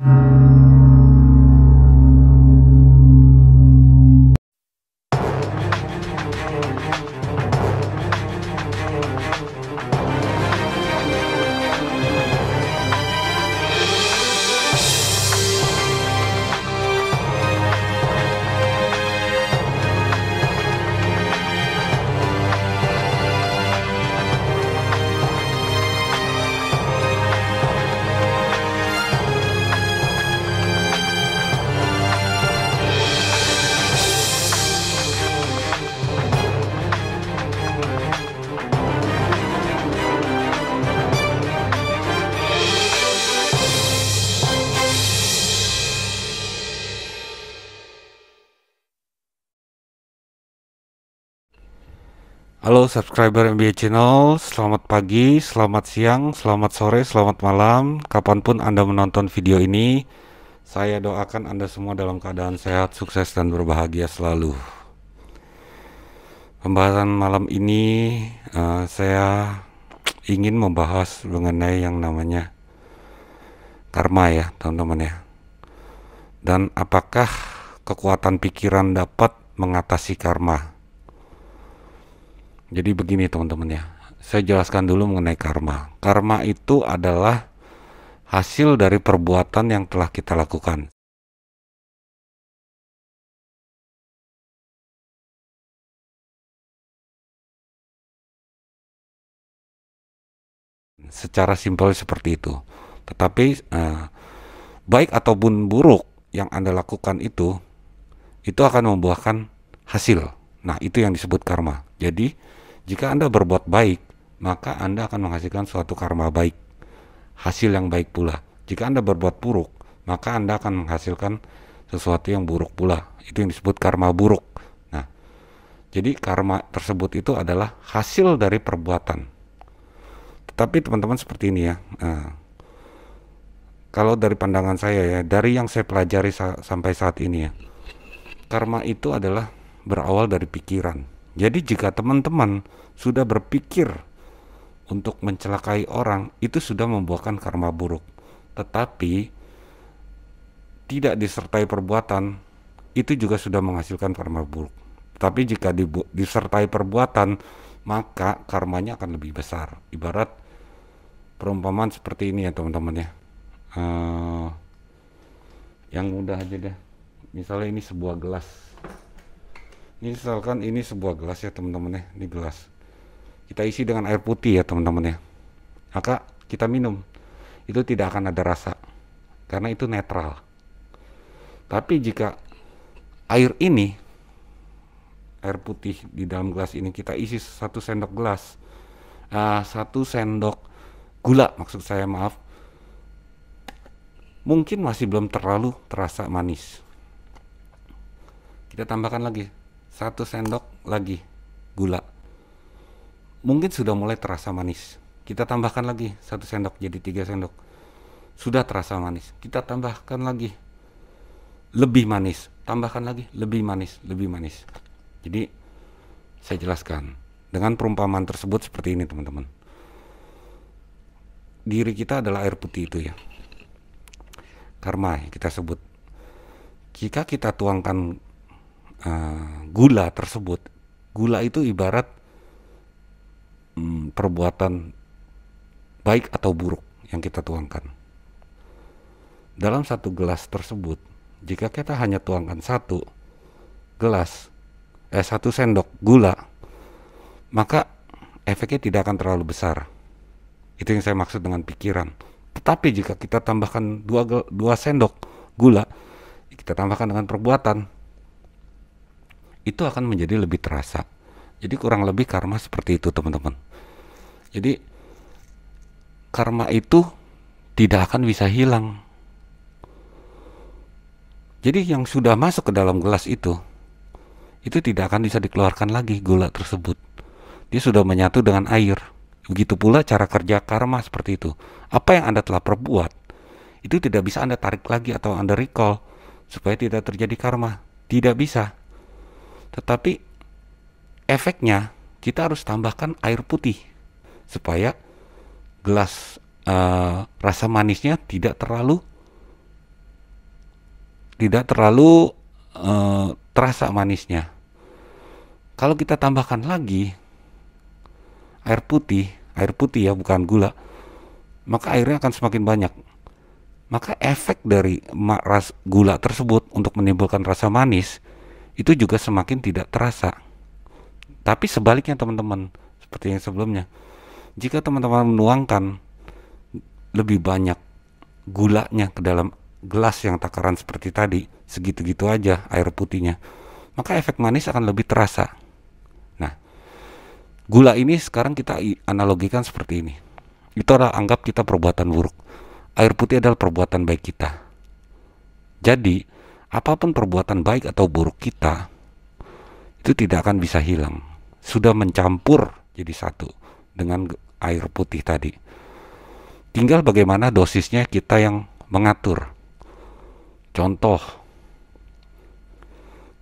you Halo subscriber MBA Channel, selamat pagi, selamat siang, selamat sore, selamat malam Kapanpun Anda menonton video ini Saya doakan Anda semua dalam keadaan sehat, sukses, dan berbahagia selalu Pembahasan malam ini uh, saya ingin membahas mengenai yang namanya karma ya teman-teman ya Dan apakah kekuatan pikiran dapat mengatasi karma? Jadi begini teman-teman ya, saya jelaskan dulu mengenai karma. Karma itu adalah hasil dari perbuatan yang telah kita lakukan. Secara simpel seperti itu. Tetapi eh, baik ataupun buruk yang Anda lakukan itu itu akan membuahkan hasil. Nah, itu yang disebut karma. Jadi jika Anda berbuat baik, maka Anda akan menghasilkan suatu karma baik, hasil yang baik pula. Jika Anda berbuat buruk, maka Anda akan menghasilkan sesuatu yang buruk pula. Itu yang disebut karma buruk. Nah, jadi karma tersebut itu adalah hasil dari perbuatan. Tetapi teman-teman seperti ini ya. Nah, kalau dari pandangan saya ya, dari yang saya pelajari sa sampai saat ini ya, karma itu adalah berawal dari pikiran. Jadi jika teman-teman sudah berpikir untuk mencelakai orang, itu sudah membuahkan karma buruk. Tetapi tidak disertai perbuatan, itu juga sudah menghasilkan karma buruk. Tapi jika disertai perbuatan, maka karmanya akan lebih besar. Ibarat perumpamaan seperti ini ya teman-teman ya. Uh, yang mudah aja deh. Misalnya ini sebuah gelas misalkan ini sebuah gelas ya teman-teman ya ini gelas kita isi dengan air putih ya teman-teman ya maka kita minum itu tidak akan ada rasa karena itu netral tapi jika air ini air putih di dalam gelas ini kita isi satu sendok gelas uh, satu sendok gula maksud saya maaf mungkin masih belum terlalu terasa manis kita tambahkan lagi satu sendok lagi gula. Mungkin sudah mulai terasa manis. Kita tambahkan lagi satu sendok jadi tiga sendok. Sudah terasa manis. Kita tambahkan lagi lebih manis. Tambahkan lagi lebih manis, lebih manis. Jadi saya jelaskan dengan perumpamaan tersebut seperti ini teman-teman. Diri kita adalah air putih itu ya. Karma ya, kita sebut. Jika kita tuangkan Eh, gula tersebut. Gula itu ibarat hmm, perbuatan baik atau buruk yang kita tuangkan. Dalam satu gelas tersebut, jika kita hanya tuangkan satu gelas, eh satu sendok gula, maka efeknya tidak akan terlalu besar. Itu yang saya maksud dengan pikiran. Tetapi jika kita tambahkan dua, dua sendok gula, kita tambahkan dengan perbuatan, itu akan menjadi lebih terasa. Jadi kurang lebih karma seperti itu teman-teman. Jadi karma itu tidak akan bisa hilang. Jadi yang sudah masuk ke dalam gelas itu, itu tidak akan bisa dikeluarkan lagi gula tersebut. Dia sudah menyatu dengan air. Begitu pula cara kerja karma seperti itu. Apa yang Anda telah perbuat, itu tidak bisa Anda tarik lagi atau Anda recall supaya tidak terjadi karma. Tidak bisa. Tetapi efeknya kita harus tambahkan air putih supaya gelas uh, rasa manisnya tidak terlalu tidak terlalu uh, terasa manisnya. Kalau kita tambahkan lagi air putih, air putih ya bukan gula, maka airnya akan semakin banyak. Maka efek dari ras gula tersebut untuk menimbulkan rasa manis itu juga semakin tidak terasa. Tapi sebaliknya teman-teman, seperti yang sebelumnya, jika teman-teman menuangkan lebih banyak gulanya ke dalam gelas yang takaran seperti tadi, segitu-gitu aja air putihnya, maka efek manis akan lebih terasa. Nah, gula ini sekarang kita analogikan seperti ini. Itu adalah anggap kita perbuatan buruk. Air putih adalah perbuatan baik kita. Jadi, apapun perbuatan baik atau buruk kita itu tidak akan bisa hilang. Sudah mencampur jadi satu dengan air putih tadi. Tinggal bagaimana dosisnya kita yang mengatur. Contoh,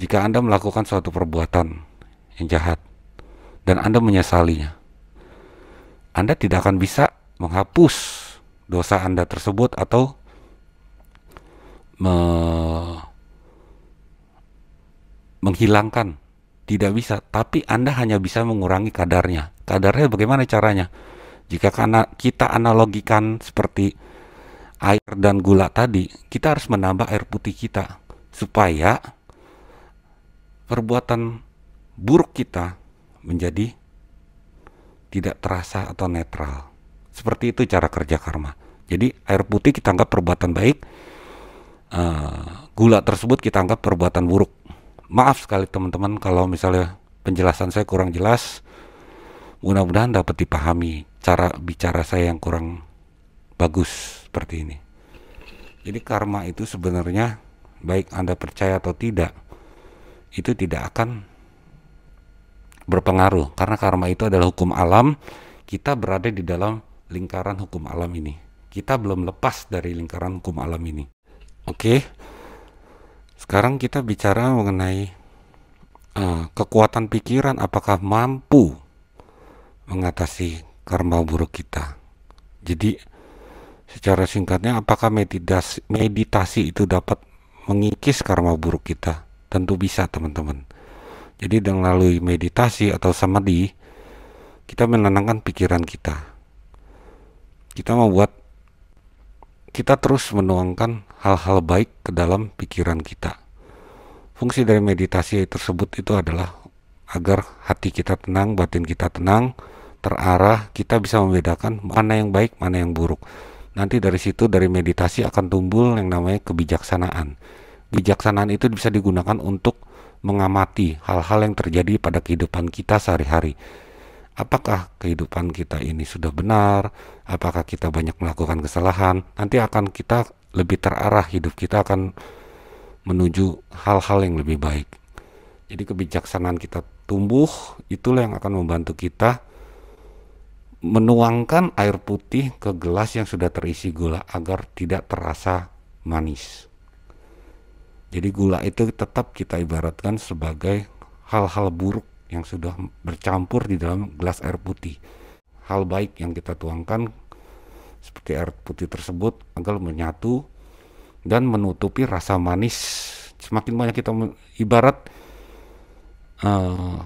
jika Anda melakukan suatu perbuatan yang jahat dan Anda menyesalinya, Anda tidak akan bisa menghapus dosa Anda tersebut atau me menghilangkan tidak bisa, tapi Anda hanya bisa mengurangi kadarnya. Kadarnya bagaimana caranya? Jika karena kita analogikan seperti air dan gula tadi, kita harus menambah air putih kita supaya perbuatan buruk kita menjadi tidak terasa atau netral. Seperti itu cara kerja karma. Jadi air putih kita anggap perbuatan baik, eh, gula tersebut kita anggap perbuatan buruk maaf sekali teman-teman kalau misalnya penjelasan saya kurang jelas mudah-mudahan dapat dipahami cara bicara saya yang kurang bagus seperti ini jadi karma itu sebenarnya baik anda percaya atau tidak itu tidak akan berpengaruh karena karma itu adalah hukum alam kita berada di dalam lingkaran hukum alam ini kita belum lepas dari lingkaran hukum alam ini oke okay? Sekarang kita bicara mengenai uh, kekuatan pikiran apakah mampu mengatasi karma buruk kita. Jadi secara singkatnya apakah meditasi, meditasi itu dapat mengikis karma buruk kita? Tentu bisa teman-teman. Jadi dengan melalui meditasi atau samadhi kita menenangkan pikiran kita. Kita membuat kita terus menuangkan hal-hal baik ke dalam pikiran kita. Fungsi dari meditasi tersebut itu adalah agar hati kita tenang, batin kita tenang, terarah, kita bisa membedakan mana yang baik, mana yang buruk. Nanti dari situ dari meditasi akan tumbuh yang namanya kebijaksanaan. Kebijaksanaan itu bisa digunakan untuk mengamati hal-hal yang terjadi pada kehidupan kita sehari-hari apakah kehidupan kita ini sudah benar, apakah kita banyak melakukan kesalahan, nanti akan kita lebih terarah hidup kita akan menuju hal-hal yang lebih baik. Jadi kebijaksanaan kita tumbuh itulah yang akan membantu kita menuangkan air putih ke gelas yang sudah terisi gula agar tidak terasa manis. Jadi gula itu tetap kita ibaratkan sebagai hal-hal buruk yang sudah bercampur di dalam gelas air putih. Hal baik yang kita tuangkan seperti air putih tersebut agar menyatu dan menutupi rasa manis. Semakin banyak kita ibarat uh,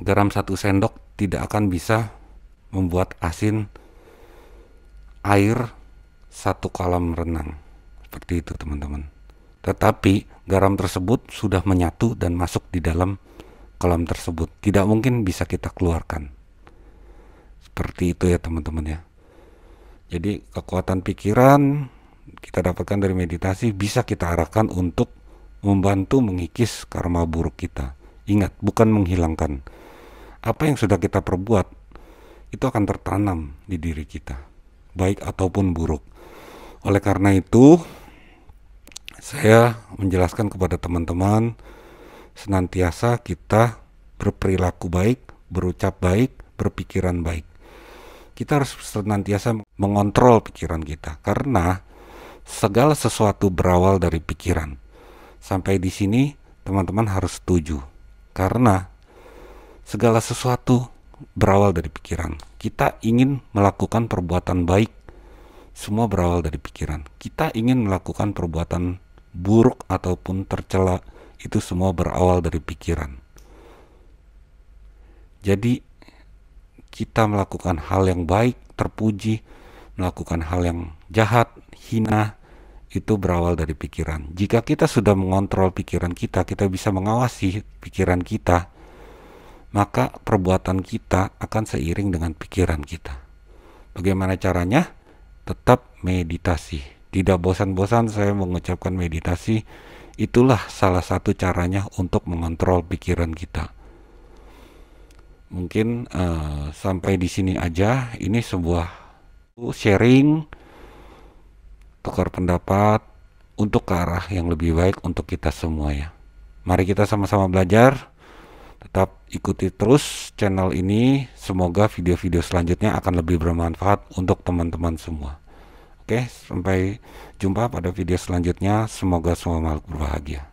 garam satu sendok tidak akan bisa membuat asin air satu kolam renang. Seperti itu teman-teman. Tetapi garam tersebut sudah menyatu dan masuk di dalam kolam tersebut. Tidak mungkin bisa kita keluarkan. Seperti itu ya teman-teman ya. Jadi kekuatan pikiran kita dapatkan dari meditasi bisa kita arahkan untuk membantu mengikis karma buruk kita. Ingat, bukan menghilangkan. Apa yang sudah kita perbuat itu akan tertanam di diri kita, baik ataupun buruk. Oleh karena itu, saya menjelaskan kepada teman-teman senantiasa kita berperilaku baik, berucap baik, berpikiran baik. Kita harus senantiasa mengontrol pikiran kita karena segala sesuatu berawal dari pikiran. Sampai di sini teman-teman harus setuju karena segala sesuatu berawal dari pikiran. Kita ingin melakukan perbuatan baik, semua berawal dari pikiran. Kita ingin melakukan perbuatan buruk ataupun tercela itu semua berawal dari pikiran. Jadi, kita melakukan hal yang baik, terpuji, melakukan hal yang jahat, hina, itu berawal dari pikiran. Jika kita sudah mengontrol pikiran kita, kita bisa mengawasi pikiran kita, maka perbuatan kita akan seiring dengan pikiran kita. Bagaimana caranya? Tetap meditasi. Tidak bosan-bosan saya mengucapkan meditasi Itulah salah satu caranya untuk mengontrol pikiran kita. Mungkin uh, sampai di sini aja. Ini sebuah sharing, tukar pendapat untuk ke arah yang lebih baik untuk kita semua ya. Mari kita sama-sama belajar. Tetap ikuti terus channel ini. Semoga video-video selanjutnya akan lebih bermanfaat untuk teman-teman semua. Oke, sampai jumpa pada video selanjutnya. Semoga semua makhluk berbahagia.